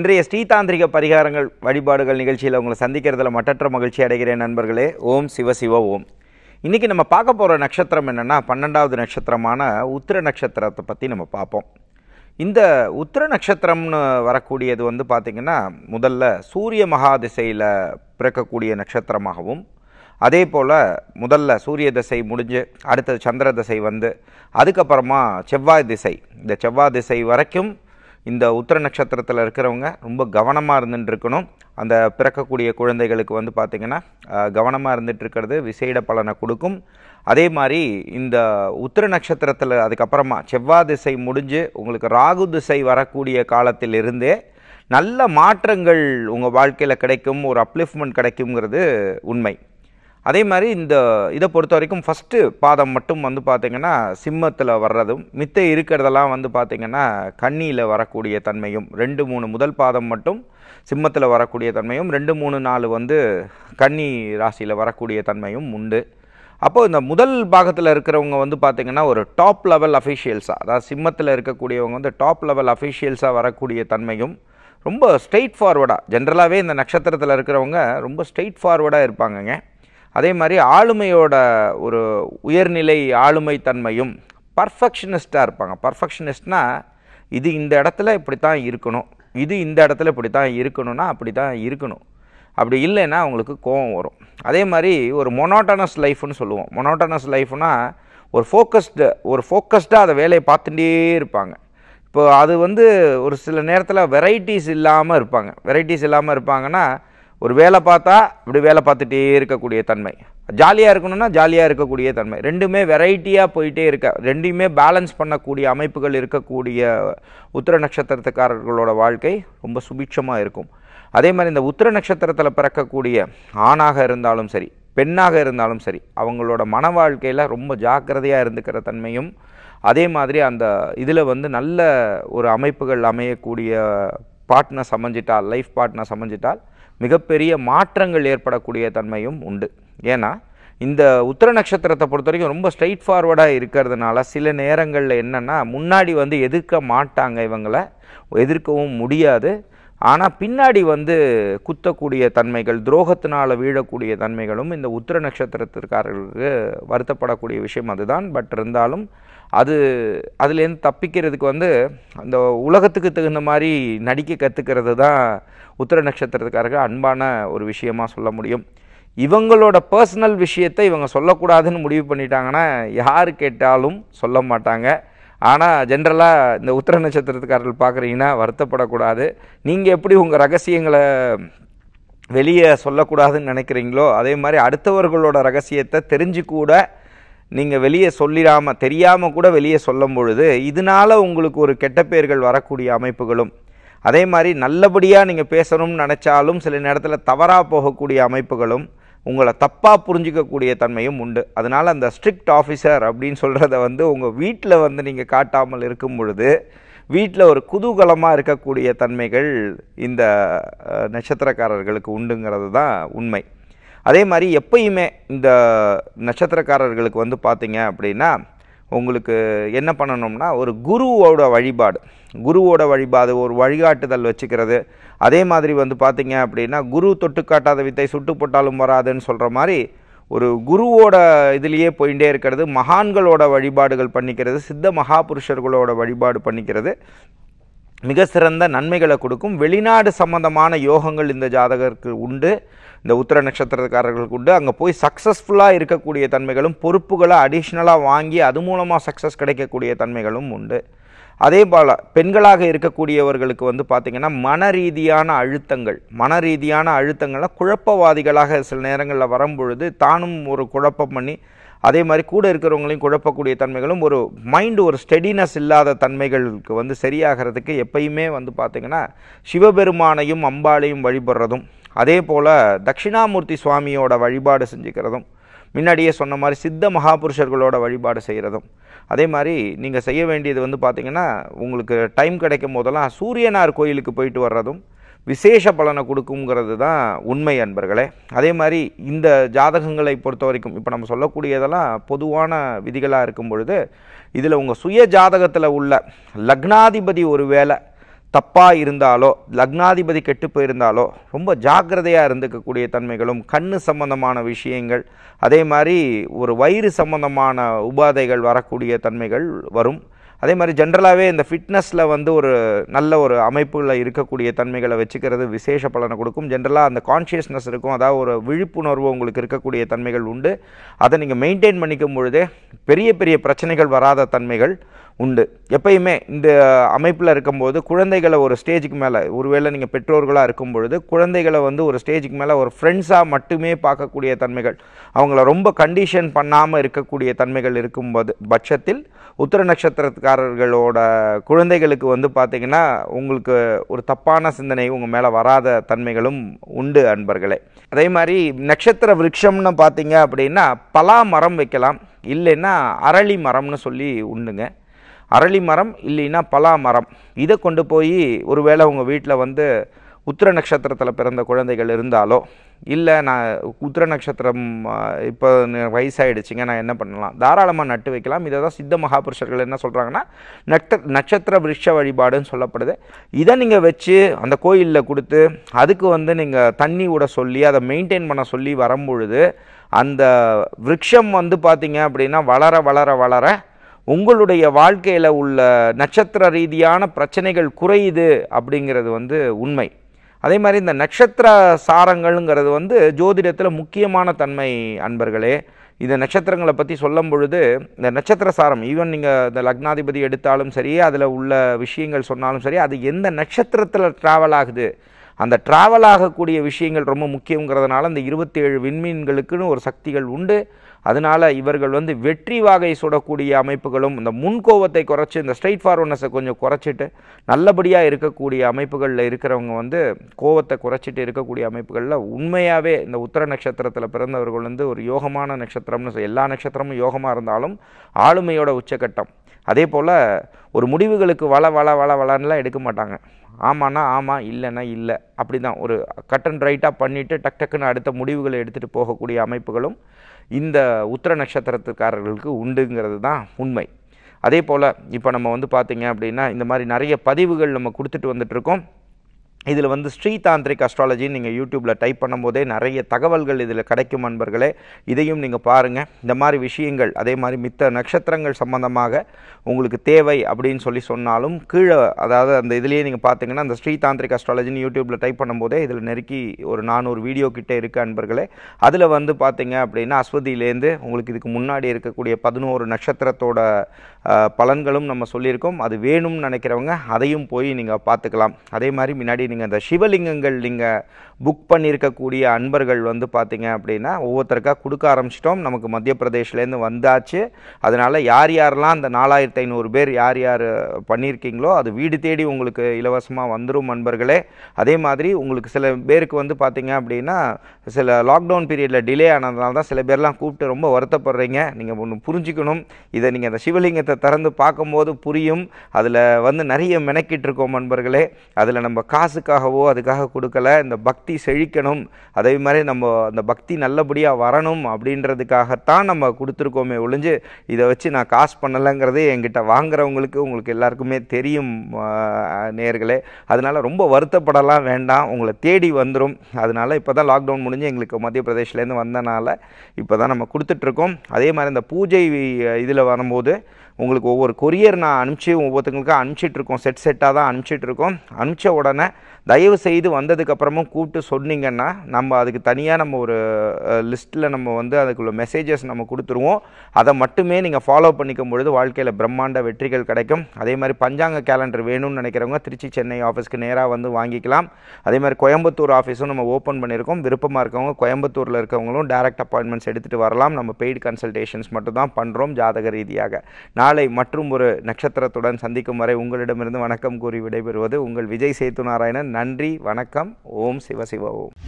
இன்றைய ஸ்ரீதாந்திரிக பரிகாரங்கள் வழிபாடுகள் நிகழ்ச்சியில் உங்களை சந்திக்கிறதுல மட்டற்ற மகிழ்ச்சி அடைகிறேன் நண்பர்களே ஓம் சிவ சிவ ஓம் இன்றைக்கி நம்ம பார்க்க போகிற நட்சத்திரம் என்னென்னா பன்னெண்டாவது நட்சத்திரமான உத்திர நட்சத்திரத்தை பற்றி நம்ம பார்ப்போம் இந்த உத்திர நட்சத்திரம்னு வரக்கூடியது வந்து பார்த்திங்கன்னா முதல்ல சூரிய மகா திசையில் பிறக்கக்கூடிய நட்சத்திரமாகவும் அதே போல் முதல்ல சூரிய திசை முடிஞ்சு அடுத்தது சந்திர திசை வந்து அதுக்கப்புறமா செவ்வாய் திசை இந்த செவ்வாய் திசை வரைக்கும் இந்த உத்திர நட்சத்திரத்தில் இருக்கிறவங்க ரொம்ப கவனமாக இருந்துட்டு இருக்கணும் அந்த பிறக்கக்கூடிய குழந்தைகளுக்கு வந்து பார்த்திங்கன்னா கவனமாக இருந்துட்டு இருக்கிறது விசேட பலனை கொடுக்கும் அதே மாதிரி இந்த உத்திர நட்சத்திரத்தில் அதுக்கப்புறமா செவ்வாய் திசை முடிஞ்சு உங்களுக்கு ராகு திசை வரக்கூடிய காலத்தில் இருந்தே நல்ல மாற்றங்கள் உங்கள் வாழ்க்கையில் கிடைக்கும் ஒரு அப்ளிஃப்மெண்ட் கிடைக்குங்கிறது உண்மை அதே மாதிரி இந்த இதை பொறுத்த வரைக்கும் ஃபஸ்ட்டு பாதம் மட்டும் வந்து பார்த்திங்கன்னா சிம்மத்தில் வர்றதும் மித்த இருக்கிறதெல்லாம் வந்து பார்த்திங்கன்னா கண்ணியில் வரக்கூடிய தன்மையும் ரெண்டு மூணு முதல் பாதம் மட்டும் சிம்மத்தில் வரக்கூடிய தன்மையும் ரெண்டு மூணு நாலு வந்து கன்னி ராசியில் வரக்கூடிய தன்மையும் உண்டு அப்போது இந்த முதல் பாகத்தில் இருக்கிறவங்க வந்து பார்த்திங்கன்னா ஒரு டாப் லெவல் அஃபிஷியல்ஸாக அதாவது சிம்மத்தில் இருக்கக்கூடியவங்க வந்து டாப் லெவல் அஃபிஷியல்ஸாக வரக்கூடிய தன்மையும் ரொம்ப ஸ்ட்ரெயிட் ஃபார்வர்டாக ஜென்ரலாகவே இந்த நட்சத்திரத்தில் இருக்கிறவங்க ரொம்ப ஸ்ட்ரெயிட் ஃபார்வர்டாக இருப்பாங்கங்க அதே மாதிரி ஆளுமையோட ஒரு உயர்நிலை ஆளுமை தன்மையும் பர்ஃபெக்ஷனிஸ்ட்டாக இருப்பாங்க பர்ஃபெக்ஷனிஸ்ட்னா இது இந்த இடத்துல இப்படி தான் இருக்கணும் இது இந்த இடத்துல இப்படி தான் இருக்கணும்னா அப்படி தான் இருக்கணும் அப்படி இல்லைன்னா அவங்களுக்கு கோவம் வரும் அதே மாதிரி ஒரு மொனோட்டனஸ் லைஃப்னு சொல்லுவோம் மொனோட்டனஸ் லைஃப்னா ஒரு ஃபோக்கஸ்டு ஒரு ஃபோக்கஸ்டாக அதை வேலையை பார்த்துட்டே இருப்பாங்க இப்போ அது வந்து ஒரு சில நேரத்தில் வெரைட்டிஸ் இல்லாமல் இருப்பாங்க வெரைட்டிஸ் இல்லாமல் இருப்பாங்கன்னா ஒரு வேலை பார்த்தா இப்படி வேலை பார்த்துட்டே இருக்கக்கூடிய தன்மை ஜாலியாக இருக்கணும்னா ஜாலியாக இருக்கக்கூடிய தன்மை ரெண்டுமே வெரைட்டியாக போயிட்டே இருக்க ரெண்டையுமே பேலன்ஸ் பண்ணக்கூடிய அமைப்புகள் இருக்கக்கூடிய உத்திர நட்சத்திரத்துக்காரர்களோட வாழ்க்கை ரொம்ப சுபிட்சமாக இருக்கும் அதே மாதிரி இந்த உத்திர நட்சத்திரத்தில் பிறக்கக்கூடிய ஆணாக இருந்தாலும் சரி பெண்ணாக இருந்தாலும் சரி அவங்களோட மன வாழ்க்கையில் ரொம்ப ஜாக்கிரதையாக இருந்துக்கிற தன்மையும் அதே மாதிரி அந்த இதில் வந்து நல்ல ஒரு அமைப்புகள் அமையக்கூடிய பார்ட்னர் சமைஞ்சிட்டால் லைஃப் பார்ட்னர் சமைஞ்சிட்டால் மிகப்பெரிய மாற்றங்கள் ஏற்படக்கூடிய தன்மையும் உண்டு ஏன்னா இந்த உத்திர நட்சத்திரத்தை பொறுத்த வரைக்கும் ரொம்ப ஸ்ட்ரைட் ஃபார்வர்டாக இருக்கிறதுனால சில நேரங்களில் என்னென்னா முன்னாடி வந்து எதிர்க்க மாட்டாங்க இவங்களை எதிர்க்கவும் முடியாது ஆனால் பின்னாடி வந்து குத்தக்கூடிய தன்மைகள் துரோகத்தினால் வீழக்கூடிய தன்மைகளும் இந்த உத்திர நட்சத்திரத்திற்காரர்களுக்கு வருத்தப்படக்கூடிய விஷயம் அதுதான் பட் இருந்தாலும் அது அதுலேருந்து தப்பிக்கிறதுக்கு வந்து அந்த உலகத்துக்கு தகுந்த மாதிரி நடிக்க கற்றுக்கிறது தான் உத்திர நட்சத்திரத்துக்காரர்கள் அன்பான ஒரு விஷயமாக சொல்ல முடியும் இவங்களோட பர்சனல் விஷயத்தை இவங்க சொல்லக்கூடாதுன்னு முடிவு பண்ணிட்டாங்கன்னா யார் கேட்டாலும் சொல்ல மாட்டாங்க ஆனால் ஜென்ரலாக இந்த உத்தர நட்சத்திரத்துக்காரர்கள் பார்க்குறீங்கன்னா வருத்தப்படக்கூடாது நீங்கள் எப்படி உங்கள் ரகசியங்களை வெளியே சொல்லக்கூடாதுன்னு நினைக்கிறீங்களோ அதே மாதிரி அடுத்தவர்களோட ரகசியத்தை தெரிஞ்சு கூட நீங்கள் வெளியே சொல்லிடாமல் தெரியாமல் கூட வெளியே சொல்லும் பொழுது இதனால் உங்களுக்கு ஒரு கெட்ட பேர்கள் வரக்கூடிய அமைப்புகளும் அதே மாதிரி நல்லபடியாக நீங்கள் பேசணும்னு நினச்சாலும் சில நேரத்தில் தவறாக போகக்கூடிய அமைப்புகளும் உங்களை தப்பாக புரிஞ்சிக்கக்கூடிய தன்மையும் உண்டு அதனால் அந்த ஸ்ட்ரிக்ட் ஆஃபீஸர் அப்படின்னு சொல்கிறத வந்து உங்கள் வீட்டில் வந்து நீங்கள் காட்டாமல் இருக்கும் பொழுது வீட்டில் ஒரு குதூகலமாக இருக்கக்கூடிய தன்மைகள் இந்த நட்சத்திரக்காரர்களுக்கு உண்டுங்கிறது தான் உண்மை அதே மாதிரி எப்பயுமே இந்த நட்சத்திரக்காரர்களுக்கு வந்து பார்த்திங்க அப்படின்னா உங்களுக்கு என்ன பண்ணணும்னா ஒரு குருவோட வழிபாடு குருவோட வழிபாடு ஒரு வழிகாட்டுதல் வச்சுக்கிறது அதே மாதிரி வந்து பார்த்திங்க அப்படின்னா குரு தொட்டு காட்டாத வித்தை சுட்டு போட்டாலும் வராதுன்னு சொல்கிற மாதிரி ஒரு குருவோட இதுலேயே போயிட்டே இருக்கிறது மகான்களோட வழிபாடுகள் பண்ணிக்கிறது சித்த மகாபுருஷர்களோட வழிபாடு பண்ணிக்கிறது மிக சிறந்த நன்மைகளை கொடுக்கும் வெளிநாடு சம்பந்தமான யோகங்கள் இந்த ஜாதகருக்கு உண்டு இந்த உத்திர நட்சத்திரக்காரர்களுக்கு உண்டு அங்கே போய் சக்ஸஸ்ஃபுல்லாக இருக்கக்கூடிய தன்மைகளும் பொறுப்புகளை அடிஷ்னலாக வாங்கி அது மூலமாக சக்ஸஸ் கிடைக்கக்கூடிய தன்மைகளும் உண்டு அதே போல் பெண்களாக இருக்கக்கூடியவர்களுக்கு வந்து பார்த்திங்கன்னா மன ரீதியான அழுத்தங்கள் மன ரீதியான அழுத்தங்கள்லாம் குழப்பவாதிகளாக சில நேரங்களில் வரும்பொழுது தானும் ஒரு குழப்பம் பண்ணி அதே மாதிரி கூட இருக்கிறவங்களையும் குழப்பக்கூடிய தன்மைகளும் ஒரு மைண்டு ஒரு ஸ்டெடினஸ் இல்லாத தன்மைகளுக்கு வந்து சரியாகிறதுக்கு எப்பயுமே வந்து பார்த்திங்கன்னா சிவபெருமானையும் அம்பாளையும் வழிபடுறதும் அதே போல் தட்சிணாமூர்த்தி சுவாமியோட வழிபாடு செஞ்சுக்கிறதும் முன்னாடியே சொன்ன மாதிரி சித்த மகாபுருஷர்களோட வழிபாடு செய்கிறதும் அதே மாதிரி நீங்கள் செய்ய வேண்டியது வந்து பார்த்திங்கன்னா உங்களுக்கு டைம் கிடைக்கும் போதெல்லாம் சூரியனார் கோயிலுக்கு போயிட்டு வர்றதும் விசேஷ பலனை கொடுக்குங்கிறது தான் உண்மை அன்பர்களே அதே மாதிரி இந்த ஜாதகங்களை பொறுத்த வரைக்கும் இப்போ நம்ம சொல்லக்கூடியதெல்லாம் பொதுவான விதிகளாக இருக்கும் பொழுது இதில் உங்கள் சுய ஜாதகத்தில் உள்ள லக்னாதிபதி ஒரு வேலை தப்பாக இருந்தாலோ லக்னாதிபதி கெட்டு போயிருந்தாலோ ரொம்ப ஜாக்கிரதையாக இருந்துக்கக்கூடிய தன்மைகளும் கண்ணு சம்பந்தமான விஷயங்கள் அதே மாதிரி ஒரு வயிறு சம்பந்தமான உபாதைகள் வரக்கூடிய தன்மைகள் வரும் அதே மாதிரி ஜென்ரலாகவே இந்த ஃபிட்னஸில் வந்து ஒரு நல்ல ஒரு அமைப்புகளில் இருக்கக்கூடிய தன்மைகளை வச்சுக்கிறது விசேஷ பலனை கொடுக்கும் ஜென்ரலாக அந்த கான்ஷியஸ்னஸ் இருக்கும் அதாவது ஒரு விழிப்புணர்வு உங்களுக்கு இருக்கக்கூடிய தன்மைகள் உண்டு அதை நீங்கள் மெயின்டைன் பண்ணிக்கும் பொழுதே பெரிய பெரிய பிரச்சனைகள் வராத தன்மைகள் உண்டு எப்பயுமே இந்த அமைப்பில் இருக்கும்போது குழந்தைகளை ஒரு ஸ்டேஜுக்கு மேலே ஒருவேளை நீங்கள் பெற்றோர்களாக இருக்கும் பொழுது குழந்தைகளை வந்து ஒரு ஸ்டேஜுக்கு மேலே ஒரு ஃப்ரெண்ட்ஸாக மட்டுமே பார்க்கக்கூடிய தன்மைகள் அவங்கள ரொம்ப கண்டிஷன் பண்ணாமல் இருக்கக்கூடிய தன்மைகள் இருக்கும்போது பட்சத்தில் உத்திர நட்சத்திரக்காரர்களோட குழந்தைகளுக்கு வந்து பார்த்திங்கன்னா உங்களுக்கு ஒரு தப்பான சிந்தனை உங்கள் மேலே வராத தன்மைகளும் உண்டு அன்பர்களே அதே மாதிரி நட்சத்திர விருட்சம்னு பார்த்தீங்க அப்படின்னா பலா மரம் வைக்கலாம் இல்லைன்னா அரளி மரம்னு சொல்லி உண்டுங்க அரளி மரம் இல்லைன்னா பலா மரம் இதை கொண்டு போய் ஒருவேளை உங்கள் வீட்டில் வந்து உத்திர நட்சத்திரத்தில் பிறந்த குழந்தைகள் இருந்தாலோ இல்லை நான் உத்திர நட்சத்திரம் இப்போ வயசாகிடுச்சிங்க நான் என்ன பண்ணலாம் தாராளமாக நட்டு வைக்கலாம் இதை தான் சித்த மகாபுருஷர்கள் என்ன சொல்கிறாங்கன்னா நட்ட நட்சத்திர விருஷ வழிபாடுன்னு சொல்லப்படுது இதை நீங்கள் வச்சு அந்த கோயிலில் கொடுத்து அதுக்கு வந்து நீங்கள் தண்ணி விட சொல்லி அதை மெயின்டைன் பண்ண சொல்லி வரும்பொழுது அந்த விரக்ஷம் வந்து பார்த்திங்க அப்படின்னா வளர வளர வளர உங்களுடைய வாழ்க்கையில் உள்ள நட்சத்திர ரீதியான பிரச்சனைகள் குறையுது அப்படிங்கிறது வந்து உண்மை அதே மாதிரி இந்த நட்சத்திர சாரங்கள்ங்கிறது வந்து ஜோதிடத்தில் முக்கியமான தன்மை அன்பர்களே இந்த நட்சத்திரங்களை பற்றி சொல்லும் பொழுது இந்த நட்சத்திர சாரம் ஈவன் நீங்கள் இந்த லக்னாதிபதி எடுத்தாலும் சரி அதில் உள்ள விஷயங்கள் சொன்னாலும் சரி அது எந்த நட்சத்திரத்தில் ட்ராவல் ஆகுது அந்த ட்ராவல் ஆகக்கூடிய விஷயங்கள் ரொம்ப முக்கியங்கிறதுனால அந்த இருபத்தேழு விண்மீன்களுக்குன்னு ஒரு சக்திகள் உண்டு அதனால் இவர்கள் வந்து வெற்றி வாகை சுடக்கூடிய அமைப்புகளும் இந்த முன்கோவத்தை குறைச்சி இந்த ஸ்ட்ரைட் ஃபார்வர்னஸை கொஞ்சம் குறைச்சிட்டு நல்லபடியாக இருக்கக்கூடிய அமைப்புகளில் இருக்கிறவங்க வந்து கோவத்தை குறைச்சிட்டு இருக்கக்கூடிய அமைப்புகளில் உண்மையாகவே இந்த உத்தர நட்சத்திரத்தில் பிறந்தவர்கள் வந்து ஒரு யோகமான நட்சத்திரம்னு எல்லா நட்சத்திரமும் யோகமாக இருந்தாலும் ஆளுமையோட உச்சக்கட்டம் அதே போல் ஒரு முடிவுகளுக்கு வள வள வள வளன்லாம் எடுக்க மாட்டாங்க ஆமான்னா ஆமாம் இல்லைன்னா இல்லை அப்படி தான் ஒரு கட் அண்ட் ரைட்டாக பண்ணிவிட்டு டக் டக்குன்னு அடுத்த முடிவுகளை எடுத்துகிட்டு போகக்கூடிய அமைப்புகளும் இந்த உத்திர நட்சத்திரத்துக்காரர்களுக்கு உண்டுங்கிறது தான் உண்மை அதே போல் இப்போ நம்ம வந்து பார்த்திங்க அப்படின்னா இந்த மாதிரி நிறைய பதிவுகள் நம்ம கொடுத்துட்டு வந்துட்டுருக்கோம் இதில் வந்து ஸ்ரீ தாந்திரிக் நீங்கள் யூடியூப்பில் டைப் பண்ணும்போதே நிறைய தகவல்கள் இதில் கிடைக்கும் நண்பர்களே இதையும் நீங்கள் பாருங்கள் இந்த மாதிரி விஷயங்கள் அதே மாதிரி மித்த நட்சத்திரங்கள் சம்மந்தமாக உங்களுக்கு தேவை அப்படின்னு சொல்லி சொன்னாலும் கீழே அதாவது அந்த இதுலேயே நீங்கள் பார்த்தீங்கன்னா அந்த ஸ்ரீ தாந்திரிக் அஸ்ட்ராலஜின்னு யூடியூப்பில் டைப் பண்ணும்போதே இதில் நெருக்கி ஒரு நானூறு வீடியோ கிட்டே இருக்க நண்பர்களே அதில் வந்து பார்த்தீங்க அப்படின்னா அஸ்வதியிலேருந்து உங்களுக்கு இதுக்கு முன்னாடி இருக்கக்கூடிய பதினோரு நட்சத்திரத்தோட பலன்களும் நம்ம சொல்லியிருக்கோம் அது வேணும்னு நினைக்கிறவங்க அதையும் போய் நீங்கள் பார்த்துக்கலாம் அதே மாதிரி முன்னாடி நீங்கள் அந்த சிவலிங்கங்கள் நீங்கள் புக் பண்ணியிருக்கக்கூடிய அன்பர்கள் வந்து பார்த்தீங்க அப்படின்னா ஒவ்வொருத்தருக்காக கொடுக்க ஆரம்பிச்சிட்டோம் நமக்கு மத்திய பிரதேஷ்லேருந்து வந்தாச்சு அதனால் யார் யாரெல்லாம் அந்த நாலாயிரத்தி ஐநூறு பேர் யார் யார் பண்ணியிருக்கீங்களோ அது வீடு தேடி உங்களுக்கு இலவசமாக வந்துடும் அன்பர்களே அதே மாதிரி உங்களுக்கு சில பேருக்கு வந்து பார்த்தீங்க அப்படின்னா சில லாக்டவுன் பீரியடில் டிலே ஆனதுனால தான் சில பேர்லாம் கூப்பிட்டு ரொம்ப வருத்தப்படுறீங்க நீங்கள் ஒன்று புரிஞ்சுக்கணும் இதை நீங்கள் அந்த சிவலிங்கத்தை திறந்து பார்க்கும்போது புரியும் அதில் வந்து நிறைய மெனக்கிட்டு இருக்கோம் நண்பர்களே அதில் நம்ம காசு காசுக்காகவோ அதுக்காக கொடுக்கல இந்த பக்தி செழிக்கணும் அதே மாதிரி நம்ம அந்த பக்தி நல்லபடியாக வரணும் அப்படின்றதுக்காகத்தான் நம்ம கொடுத்துருக்கோமே ஒழிஞ்சு இதை வச்சு நான் காசு பண்ணலைங்கிறது என்கிட்ட வாங்குறவங்களுக்கு உங்களுக்கு எல்லாருக்குமே தெரியும் நேர்களே அதனால் ரொம்ப வருத்தப்படலாம் வேண்டாம் உங்களை தேடி வந்துடும் அதனால் இப்போ தான் லாக்டவுன் முடிஞ்சு எங்களுக்கு மத்திய பிரதேஷ்லேருந்து வந்தனால இப்போ தான் நம்ம கொடுத்துட்ருக்கோம் அதே மாதிரி இந்த பூஜை இதில் வரும்போது உங்களுக்கு ஒவ்வொரு கொரியர் நான் அனுப்பிச்சு ஒவ்வொருத்தங்களுக்கும் அனுப்பிச்சிட்ருக்கோம் செட் செட்டாக தான் அனுப்பிச்சிட்ருக்கோம் அனுப்பிச்ச உடனே தயவு செய்து வந்ததுக்கப்புறமும் கூப்பிட்டு சொன்னீங்கன்னா நம்ம அதுக்கு தனியாக நம்ம ஒரு லிஸ்ட்டில் நம்ம வந்து அதுக்குள்ள மெசேஜஸ் நம்ம கொடுத்துருவோம் அதை மட்டுமே நீங்கள் ஃபாலோ பண்ணிக்கும் பொழுது வாழ்க்கையில் பிரம்மாண்ட வெற்றிகள் கிடைக்கும் அதே மாதிரி பஞ்சாங்க கேலண்டர் வேணும்னு நினைக்கிறவங்க திருச்சி சென்னை ஆஃபீஸ்க்கு நேராக வந்து வாங்கிக்கலாம் அதே மாதிரி கோயம்புத்தூர் ஆஃபீஸும் நம்ம ஓப்பன் பண்ணியிருக்கோம் விருப்பமாக இருக்கவங்க கோயம்புத்தூரில் இருக்கவங்களும் டேரக்ட் அப்பாயின்மெண்ட்ஸ் எடுத்துகிட்டு வரலாம் நம்ம பெய்டு கன்சல்டேஷன்ஸ் மட்டும்தான் பண்ணுறோம் ஜாதக ரீதியாக நாளை மற்றும் ஒரு நட்சத்திரத்துடன் சந்திக்கும் வரை உங்களிடமிருந்து வணக்கம் கூறி விடைபெறுவது உங்கள் விஜய் சேத்து நாராயணன் நன்றி வணக்கம் ஓம் சிவசிவ ஓம்